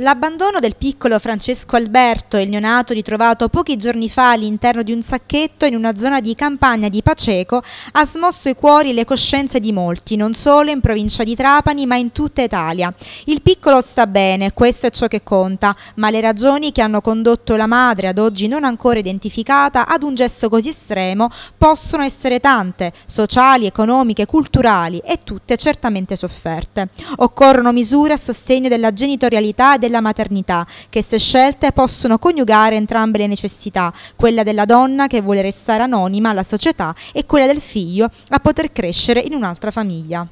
L'abbandono del piccolo Francesco Alberto, il neonato ritrovato pochi giorni fa all'interno di un sacchetto in una zona di campagna di Paceco, ha smosso i cuori e le coscienze di molti, non solo in provincia di Trapani ma in tutta Italia. Il piccolo sta bene, questo è ciò che conta, ma le ragioni che hanno condotto la madre, ad oggi non ancora identificata, ad un gesto così estremo possono essere tante, sociali, economiche, culturali e tutte certamente sofferte. Occorrono misure a sostegno della genitorialità e del della maternità, che se scelte possono coniugare entrambe le necessità, quella della donna che vuole restare anonima alla società e quella del figlio a poter crescere in un'altra famiglia.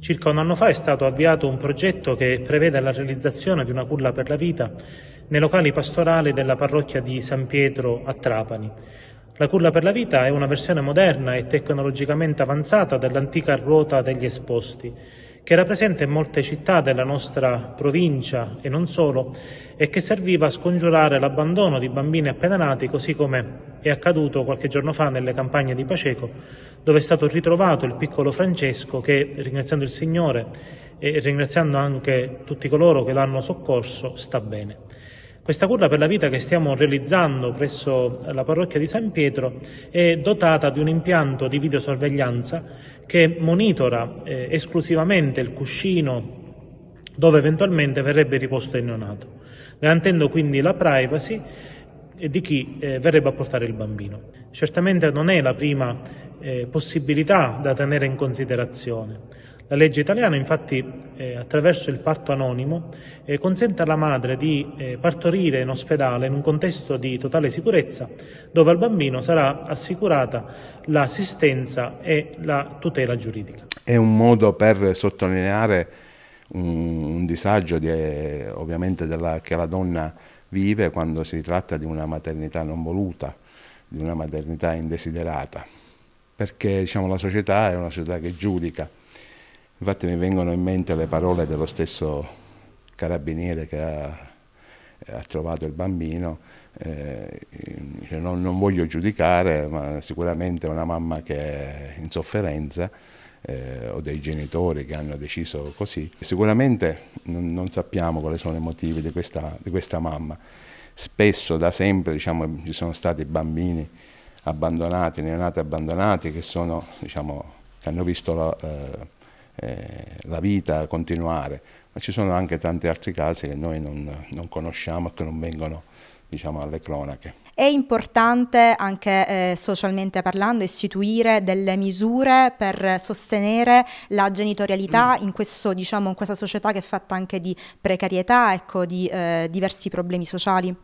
Circa un anno fa è stato avviato un progetto che prevede la realizzazione di una culla per la vita nei locali pastorali della parrocchia di San Pietro a Trapani. La culla per la vita è una versione moderna e tecnologicamente avanzata dell'antica ruota degli esposti, che era presente in molte città della nostra provincia e non solo, e che serviva a scongiurare l'abbandono di bambini appena nati, così come è accaduto qualche giorno fa nelle campagne di Paceco, dove è stato ritrovato il piccolo Francesco che, ringraziando il Signore e ringraziando anche tutti coloro che l'hanno soccorso, sta bene. Questa curva per la vita che stiamo realizzando presso la parrocchia di San Pietro è dotata di un impianto di videosorveglianza che monitora eh, esclusivamente il cuscino dove eventualmente verrebbe riposto il neonato, garantendo quindi la privacy eh, di chi eh, verrebbe a portare il bambino. Certamente non è la prima eh, possibilità da tenere in considerazione. La legge italiana infatti eh, attraverso il parto anonimo eh, consente alla madre di eh, partorire in ospedale in un contesto di totale sicurezza dove al bambino sarà assicurata l'assistenza e la tutela giuridica. È un modo per sottolineare un, un disagio di, eh, ovviamente della, che la donna vive quando si tratta di una maternità non voluta, di una maternità indesiderata, perché diciamo, la società è una società che giudica Infatti mi vengono in mente le parole dello stesso carabiniere che ha, ha trovato il bambino, eh, non, non, voglio giudicare, ma sicuramente una mamma che è in sofferenza eh, o dei genitori che hanno deciso così. Sicuramente non, non sappiamo quali sono i motivi di questa, di questa mamma. Spesso, da sempre, diciamo, ci sono stati bambini abbandonati, neonati abbandonati, che, sono, diciamo, che hanno visto la, eh, eh, la vita, continuare, ma ci sono anche tanti altri casi che noi non, non conosciamo e che non vengono diciamo, alle cronache. È importante anche eh, socialmente parlando istituire delle misure per sostenere la genitorialità mm. in, questo, diciamo, in, questa società che è fatta anche di precarietà, ecco, di eh, diversi problemi sociali.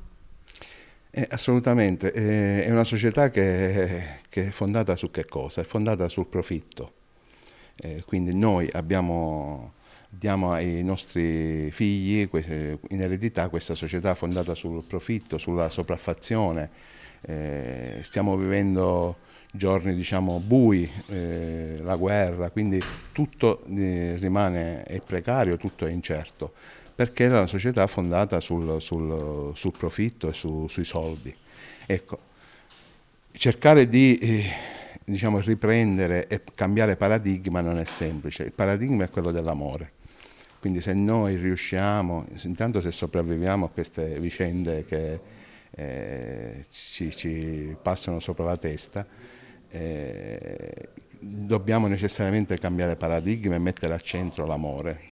Eh, assolutamente, eh, è una società che, che è fondata su che cosa? È fondata sul profitto eh, quindi noi abbiamo, diamo ai nostri figli eh, in eredità questa società fondata sul profitto, sulla sopraffazione. Eh, stiamo vivendo giorni diciamo, bui, eh, la guerra, quindi tutto eh, rimane è precario, tutto è incerto, perché era una società fondata sul, sul, sul profitto e su, sui soldi. Ecco, cercare di eh, diciamo, riprendere e cambiare paradigma non è semplice, il paradigma è quello dell'amore. Quindi se noi riusciamo, intanto se sopravviviamo a queste vicende che eh, ci, ci, passano sopra la testa, eh, dobbiamo necessariamente cambiare paradigma e mettere al centro l'amore.